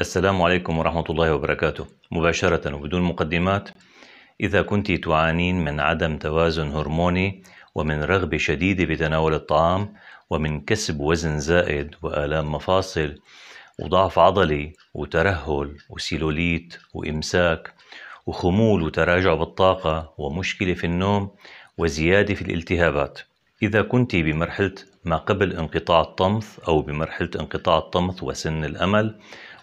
السلام عليكم ورحمة الله وبركاته مباشرة وبدون مقدمات إذا كنت تعانين من عدم توازن هرموني ومن رغبة شديدة بتناول الطعام ومن كسب وزن زائد وآلام مفاصل وضعف عضلي وترهل وسيلوليت وإمساك وخمول وتراجع بالطاقة ومشكلة في النوم وزيادة في الالتهابات إذا كنت بمرحلة ما قبل انقطاع الطمث أو بمرحلة انقطاع الطمث وسن الأمل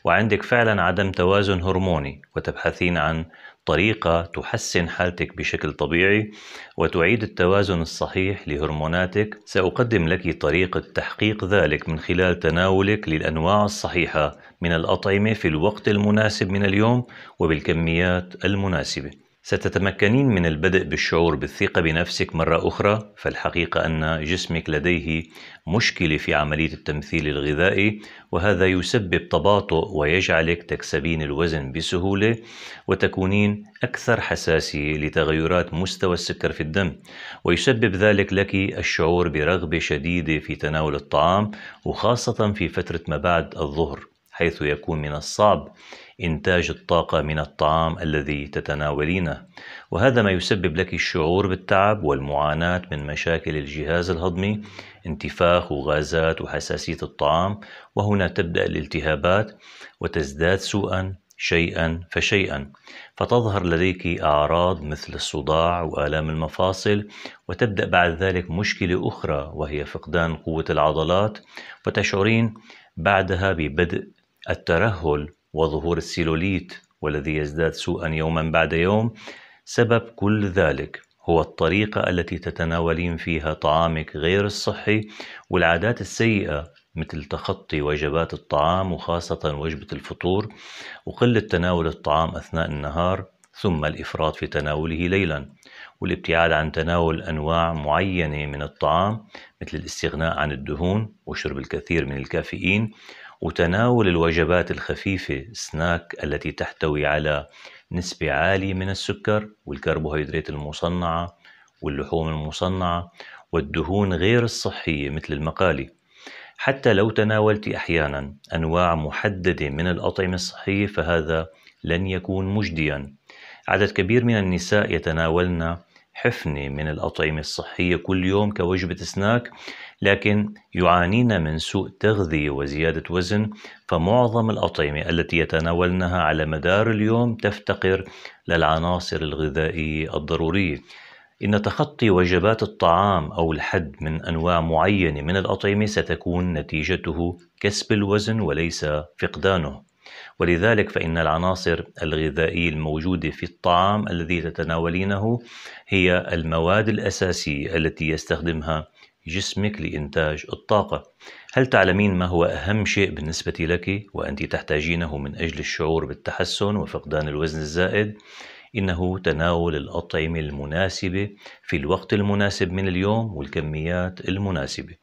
وعندك فعلا عدم توازن هرموني وتبحثين عن طريقة تحسن حالتك بشكل طبيعي وتعيد التوازن الصحيح لهرموناتك سأقدم لك طريقة تحقيق ذلك من خلال تناولك للأنواع الصحيحة من الأطعمة في الوقت المناسب من اليوم وبالكميات المناسبة ستتمكنين من البدء بالشعور بالثقة بنفسك مرة أخرى فالحقيقة أن جسمك لديه مشكلة في عملية التمثيل الغذائي وهذا يسبب تباطؤ ويجعلك تكسبين الوزن بسهولة وتكونين أكثر حساسية لتغيرات مستوى السكر في الدم ويسبب ذلك لك الشعور برغبة شديدة في تناول الطعام وخاصة في فترة ما بعد الظهر حيث يكون من الصعب إنتاج الطاقة من الطعام الذي تتناولينه وهذا ما يسبب لك الشعور بالتعب والمعاناة من مشاكل الجهاز الهضمي انتفاخ وغازات وحساسية الطعام وهنا تبدأ الالتهابات وتزداد سوءا شيئا فشيئا فتظهر لديك أعراض مثل الصداع وآلام المفاصل وتبدأ بعد ذلك مشكلة أخرى وهي فقدان قوة العضلات وتشعرين بعدها ببدء الترهل وظهور السيلوليت والذي يزداد سوءا يوما بعد يوم سبب كل ذلك هو الطريقة التي تتناولين فيها طعامك غير الصحي والعادات السيئة مثل تخطي وجبات الطعام وخاصة وجبة الفطور وقلة تناول الطعام أثناء النهار ثم الإفراط في تناوله ليلا والابتعاد عن تناول أنواع معينة من الطعام مثل الاستغناء عن الدهون وشرب الكثير من الكافيين وتناول الوجبات الخفيفة سناك التي تحتوي على نسبة عالية من السكر والكربوهيدرات المصنعة واللحوم المصنعة والدهون غير الصحية مثل المقالي حتى لو تناولت أحيانا أنواع محددة من الأطعمة الصحية فهذا لن يكون مجديا عدد كبير من النساء يتناولن حفنة من الأطعمة الصحية كل يوم كوجبة سناك لكن يعانين من سوء تغذية وزيادة وزن فمعظم الأطعمة التي يتناولنها على مدار اليوم تفتقر للعناصر الغذائية الضرورية إن تخطي وجبات الطعام أو الحد من أنواع معينة من الأطعمة ستكون نتيجته كسب الوزن وليس فقدانه ولذلك فإن العناصر الغذائية الموجودة في الطعام الذي تتناولينه هي المواد الأساسية التي يستخدمها جسمك لإنتاج الطاقة. هل تعلمين ما هو أهم شيء بالنسبة لك وأنت تحتاجينه من أجل الشعور بالتحسن وفقدان الوزن الزائد؟ إنه تناول الأطعمة المناسبة في الوقت المناسب من اليوم والكميات المناسبة.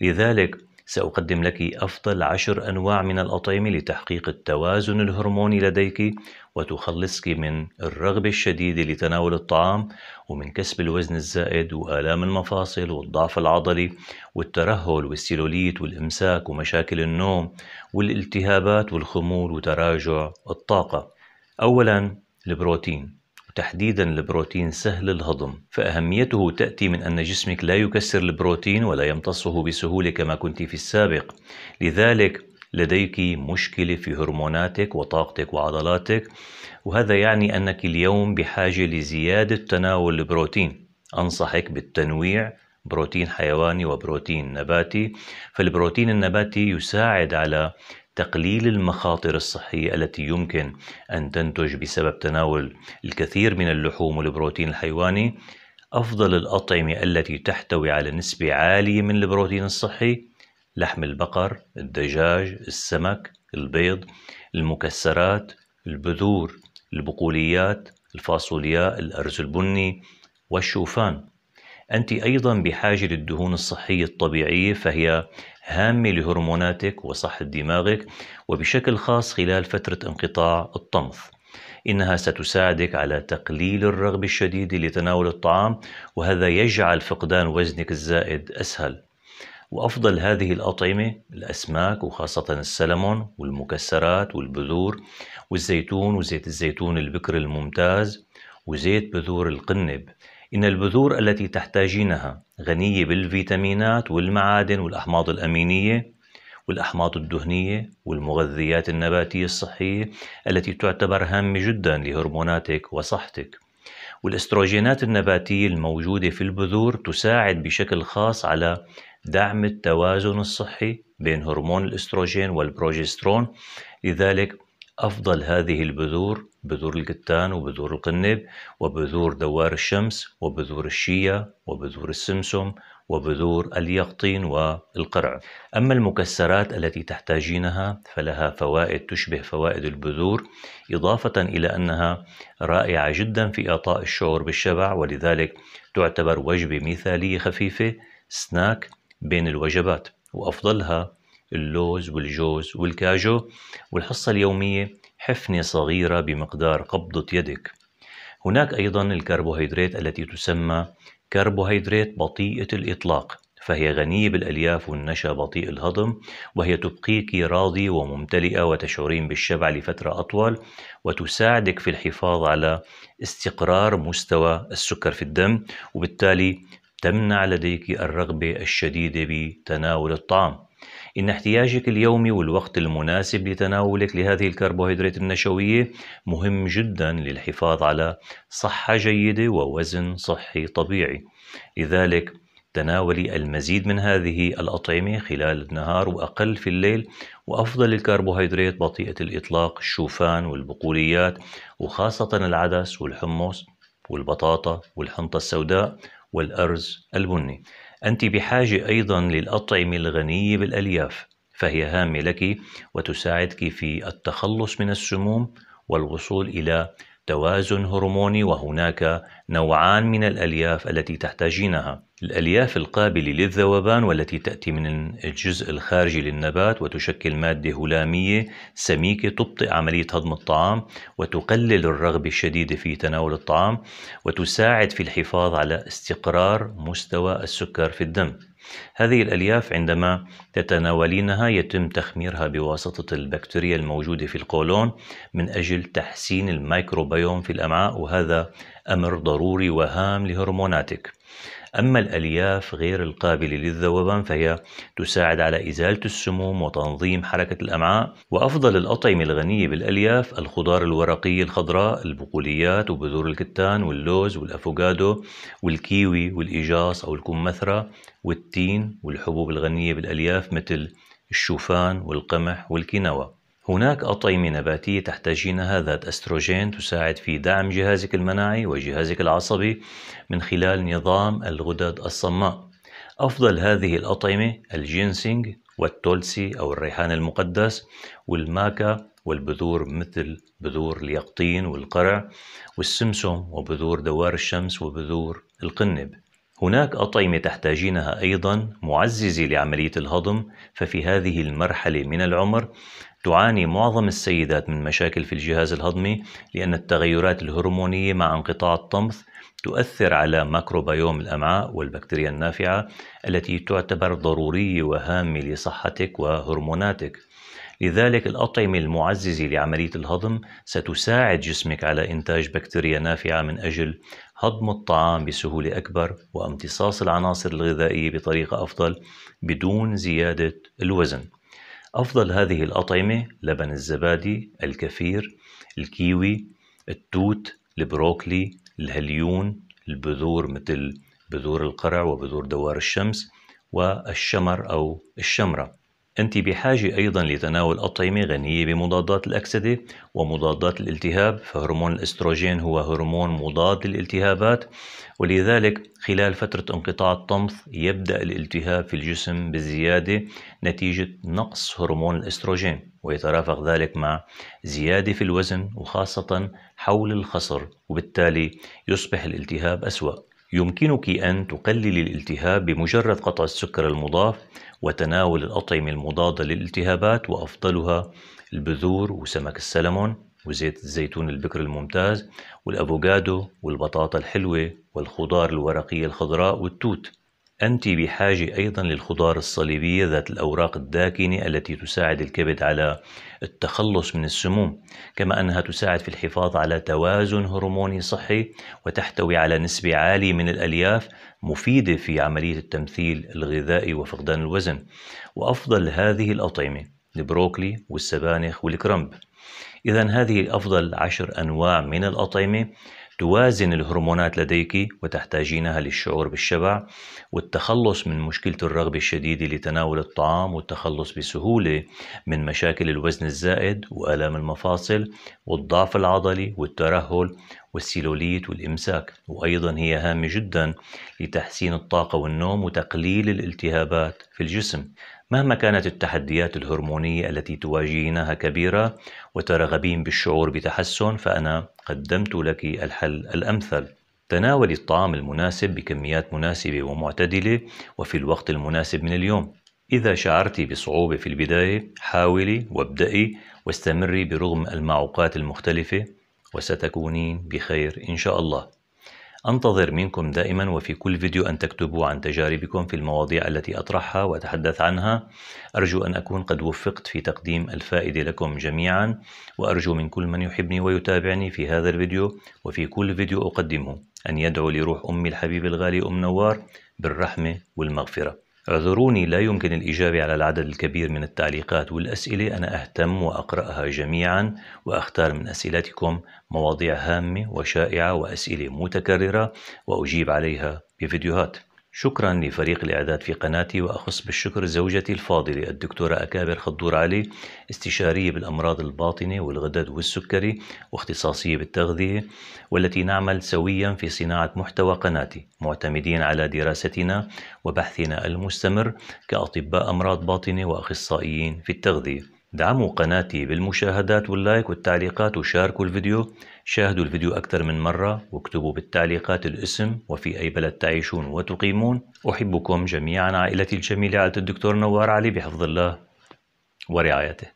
لذلك سأقدم لك أفضل عشر أنواع من الأطعمة لتحقيق التوازن الهرموني لديك وتخلصك من الرغبة الشديدة لتناول الطعام ومن كسب الوزن الزائد وآلام المفاصل والضعف العضلي والترهل والسيلوليت والإمساك ومشاكل النوم والالتهابات والخمول وتراجع الطاقة. أولاً البروتين تحديدا البروتين سهل الهضم فأهميته تأتي من أن جسمك لا يكسر البروتين ولا يمتصه بسهولة كما كنت في السابق لذلك لديك مشكلة في هرموناتك وطاقتك وعضلاتك وهذا يعني أنك اليوم بحاجة لزيادة تناول البروتين أنصحك بالتنويع بروتين حيواني وبروتين نباتي فالبروتين النباتي يساعد على تقليل المخاطر الصحية التي يمكن أن تنتج بسبب تناول الكثير من اللحوم والبروتين الحيواني أفضل الأطعمة التي تحتوي على نسبة عالية من البروتين الصحي لحم البقر، الدجاج، السمك، البيض، المكسرات، البذور، البقوليات، الفاصولياء، الأرز البني والشوفان أنت أيضا بحاجة للدهون الصحية الطبيعية فهي هامة لهرموناتك وصحة دماغك وبشكل خاص خلال فترة انقطاع الطمث إنها ستساعدك على تقليل الرغبة الشديدة لتناول الطعام وهذا يجعل فقدان وزنك الزائد أسهل وأفضل هذه الأطعمة الأسماك وخاصة السلمون والمكسرات والبذور والزيتون وزيت الزيتون البكر الممتاز وزيت بذور القنب إن البذور التي تحتاجينها غنية بالفيتامينات والمعادن والأحماض الأمينية والأحماض الدهنية والمغذيات النباتية الصحية التي تعتبر هامة جدا لهرموناتك وصحتك والاستروجينات النباتية الموجودة في البذور تساعد بشكل خاص على دعم التوازن الصحي بين هرمون الاستروجين والبروجسترون لذلك أفضل هذه البذور بذور القتان وبذور القنب وبذور دوار الشمس وبذور الشيا وبذور السمسم وبذور اليقطين والقرع أما المكسرات التي تحتاجينها فلها فوائد تشبه فوائد البذور إضافة إلى أنها رائعة جدا في إعطاء الشعور بالشبع ولذلك تعتبر وجبة مثالية خفيفة سناك بين الوجبات وأفضلها اللوز والجوز والكاجو والحصة اليومية حفنة صغيرة بمقدار قبضة يدك هناك أيضا الكربوهيدرات التي تسمى كربوهيدرات بطيئة الإطلاق فهي غنية بالألياف والنشا بطيء الهضم وهي تبقيك راضي وممتلئة وتشعرين بالشبع لفترة أطول وتساعدك في الحفاظ على استقرار مستوى السكر في الدم وبالتالي تمنع لديك الرغبة الشديدة بتناول الطعام إن احتياجك اليومي والوقت المناسب لتناولك لهذه الكربوهيدرات النشوية مهم جدا للحفاظ على صحة جيدة ووزن صحي طبيعي لذلك تناولي المزيد من هذه الأطعمة خلال النهار وأقل في الليل وأفضل الكربوهيدرات بطيئة الإطلاق الشوفان والبقوليات وخاصة العدس والحمص والبطاطا والحنطة السوداء والأرز البني أنت بحاجة أيضا للأطعمة الغنية بالألياف فهي هامة لك وتساعدك في التخلص من السموم والوصول إلى توازن هرموني وهناك نوعان من الألياف التي تحتاجينها الألياف القابلة للذوبان والتي تأتي من الجزء الخارجي للنبات وتشكل مادة هلامية سميكة تبطئ عملية هضم الطعام وتقلل الرغبة الشديدة في تناول الطعام وتساعد في الحفاظ على استقرار مستوى السكر في الدم. هذه الألياف عندما تتناولينها يتم تخميرها بواسطة البكتيريا الموجودة في القولون من أجل تحسين الميكروبيوم في الأمعاء وهذا أمر ضروري وهام لهرموناتك. أما الألياف غير القابلة للذوبان فهي تساعد على إزالة السموم وتنظيم حركة الأمعاء وأفضل الأطعمة الغنية بالألياف الخضار الورقية الخضراء البقوليات وبذور الكتان واللوز والأفوكادو والكيوي والإيجاص أو الكمثرى والتين والحبوب الغنية بالألياف مثل الشوفان والقمح والكينوا هناك أطعمة نباتية تحتاجينها ذات أستروجين تساعد في دعم جهازك المناعي وجهازك العصبي من خلال نظام الغدد الصماء أفضل هذه الأطعمة الجينسينج والتولسي أو الريحان المقدس والماكا والبذور مثل بذور اليقطين والقرع والسمسم وبذور دوار الشمس وبذور القنب هناك أطعمة تحتاجينها أيضا معززة لعملية الهضم ففي هذه المرحلة من العمر تعاني معظم السيدات من مشاكل في الجهاز الهضمي لأن التغيرات الهرمونية مع انقطاع الطمث تؤثر على ماكروبيوم الأمعاء والبكتيريا النافعة التي تعتبر ضرورية وهامة لصحتك وهرموناتك. لذلك الأطعمة المعززة لعملية الهضم ستساعد جسمك على إنتاج بكتيريا نافعة من أجل هضم الطعام بسهولة أكبر وامتصاص العناصر الغذائية بطريقة أفضل بدون زيادة الوزن. أفضل هذه الأطعمة لبن الزبادي، الكفير، الكيوي، التوت، البروكلي، الهليون، البذور مثل بذور القرع وبذور دوار الشمس والشمر أو الشمرة أنت بحاجة أيضا لتناول أطعمة غنية بمضادات الأكسدة ومضادات الالتهاب فهرمون الأستروجين هو هرمون مضاد للالتهابات ولذلك خلال فترة انقطاع الطمث يبدأ الالتهاب في الجسم بزيادة نتيجة نقص هرمون الأستروجين ويترافق ذلك مع زيادة في الوزن وخاصة حول الخصر وبالتالي يصبح الالتهاب أسوأ يمكنك أن تقلل الالتهاب بمجرد قطع السكر المضاف وتناول الأطعمة المضادة للالتهابات وأفضلها البذور وسمك السلمون وزيت الزيتون البكر الممتاز والأفوكادو والبطاطا الحلوة والخضار الورقية الخضراء والتوت أنت بحاجة أيضا للخضار الصليبية ذات الأوراق الداكنة التي تساعد الكبد على التخلص من السموم كما أنها تساعد في الحفاظ على توازن هرموني صحي وتحتوي على نسبة عالية من الألياف مفيدة في عملية التمثيل الغذائي وفقدان الوزن وأفضل هذه الأطعمة البروكلي والسبانخ والكرنب إذا هذه أفضل عشر أنواع من الأطعمة توازن الهرمونات لديك وتحتاجينها للشعور بالشبع والتخلص من مشكلة الرغبة الشديدة لتناول الطعام والتخلص بسهولة من مشاكل الوزن الزائد وآلام المفاصل والضعف العضلي والترهل والسيلوليت والإمساك وأيضا هي هامة جدا لتحسين الطاقة والنوم وتقليل الالتهابات في الجسم مهما كانت التحديات الهرمونية التي تواجهينها كبيرة وترغبين بالشعور بتحسن فأنا قدمت لك الحل الأمثل تناولي الطعام المناسب بكميات مناسبة ومعتدلة وفي الوقت المناسب من اليوم إذا شعرت بصعوبة في البداية حاولي وابدأي واستمري برغم المعوقات المختلفة وستكونين بخير إن شاء الله أنتظر منكم دائما وفي كل فيديو أن تكتبوا عن تجاربكم في المواضيع التي أطرحها وأتحدث عنها أرجو أن أكون قد وفقت في تقديم الفائدة لكم جميعا وأرجو من كل من يحبني ويتابعني في هذا الفيديو وفي كل فيديو أقدمه أن يدعو لروح أمي الحبيبة الغالية أم نوار بالرحمة والمغفرة اعذروني لا يمكن الإجابة على العدد الكبير من التعليقات والأسئلة أنا أهتم وأقرأها جميعا وأختار من أسئلتكم مواضيع هامة وشائعة وأسئلة متكررة وأجيب عليها بفيديوهات شكرا لفريق الإعداد في قناتي وأخص بالشكر زوجتي الفاضلة الدكتورة أكابر خضور علي استشارية بالأمراض الباطنة والغدد والسكري واختصاصية بالتغذية والتي نعمل سويا في صناعة محتوى قناتي معتمدين على دراستنا وبحثنا المستمر كأطباء أمراض باطنة وأخصائيين في التغذية دعموا قناتي بالمشاهدات واللايك والتعليقات وشاركوا الفيديو شاهدوا الفيديو أكثر من مرة واكتبوا بالتعليقات الاسم وفي أي بلد تعيشون وتقيمون أحبكم جميعا عائلتي الجميلة عائلة الدكتور نوار علي بحفظ الله ورعايته